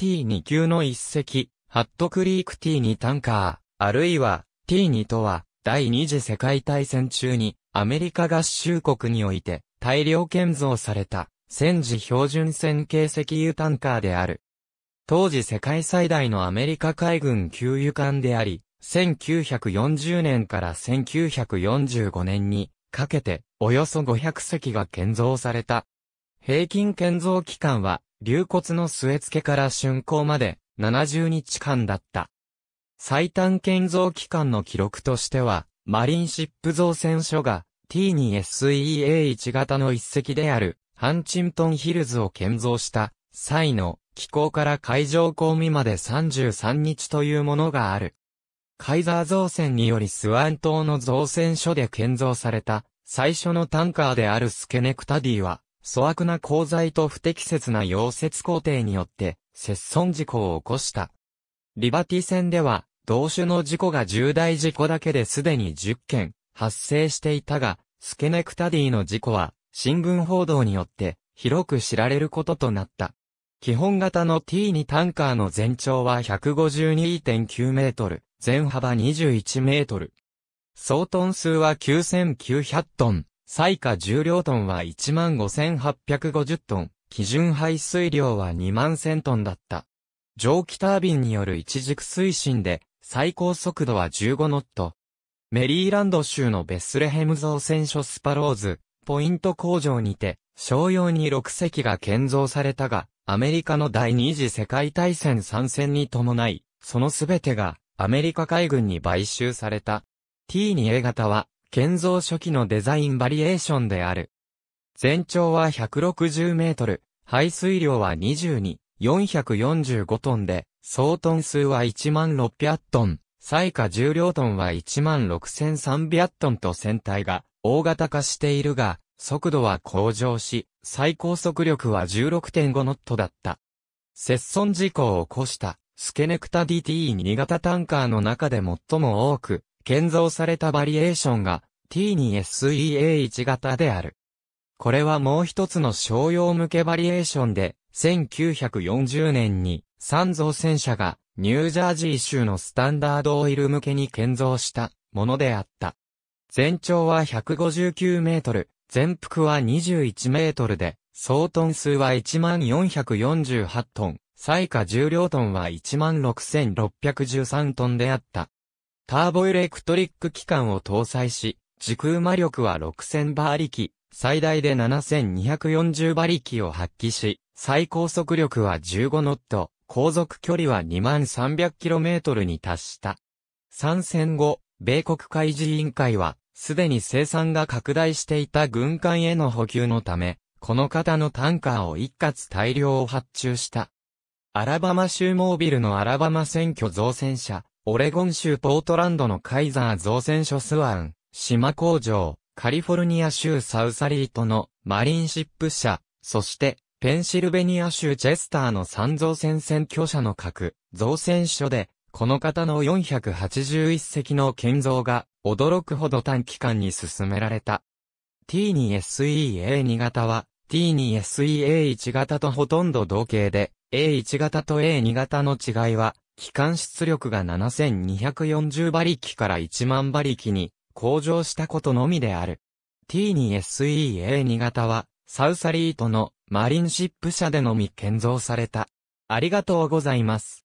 T2 級の一隻、ハットクリーク T2 タンカー、あるいは T2 とは、第二次世界大戦中に、アメリカ合衆国において、大量建造された、戦時標準線形石油タンカーである。当時世界最大のアメリカ海軍給油艦であり、1940年から1945年にかけておよそ500隻が建造された。平均建造期間は流骨の据え付けから竣工まで70日間だった。最短建造期間の記録としては、マリンシップ造船所が T2SEA1 型の一隻であるハンチントンヒルズを建造した際の気候から海上公務まで33日というものがある。カイザー造船によりスワン島の造船所で建造された最初のタンカーであるスケネクタディは粗悪な鉱材と不適切な溶接工程によって、接損事故を起こした。リバティ戦では、同種の事故が重大事故だけですでに10件発生していたが、スケネクタディの事故は、新聞報道によって広く知られることとなった。基本型の T2 タンカーの全長は152.9メートル、全幅21メートル。総トン数は9900トン。最下重量トンは15,850トン、基準排水量は2万1000トンだった。蒸気タービンによる一軸推進で、最高速度は15ノット。メリーランド州のベスレヘム造船所スパローズ、ポイント工場にて、商用に6隻が建造されたが、アメリカの第二次世界大戦参戦に伴い、そのすべてがアメリカ海軍に買収された。T2A 型は建造初期のデザインバリエーションである。全長は160メートル、排水量は22、445トンで、総トン数は1600トン、最下重量トンは16300トンと船体が大型化しているが、速度は向上し、最高速力は16.5ノットだった。接損事故を起こした、スケネクタ DT 新潟タンカーの中で最も多く、建造されたバリエーションが T2SEA1 型である。これはもう一つの商用向けバリエーションで、1940年に三造戦車がニュージャージー州のスタンダードオイル向けに建造したものであった。全長は159メートル、全幅は21メートルで、総トン数は1448トン、最下重量トンは16613トンであった。ターボエレクトリック機関を搭載し、時空魔力は6000馬力、最大で7240馬力を発揮し、最高速力は15ノット、航続距離は 2300km に達した。参戦後、米国海事委員会は、すでに生産が拡大していた軍艦への補給のため、この型のタンカーを一括大量を発注した。アラバマ州モービルのアラバマ選挙造船者、オレゴン州ポートランドのカイザー造船所スワン、島工場、カリフォルニア州サウサリートのマリンシップ社、そしてペンシルベニア州チェスターの三造船選挙社の各造船所で、この方の481隻の建造が驚くほど短期間に進められた。T2SEA2 型は T2SEA1 型とほとんど同型で、A1 型と A2 型の違いは、機関出力が7240馬力から1万馬力に向上したことのみである。T2SEA2 型は、サウサリートのマリンシップ社でのみ建造された。ありがとうございます。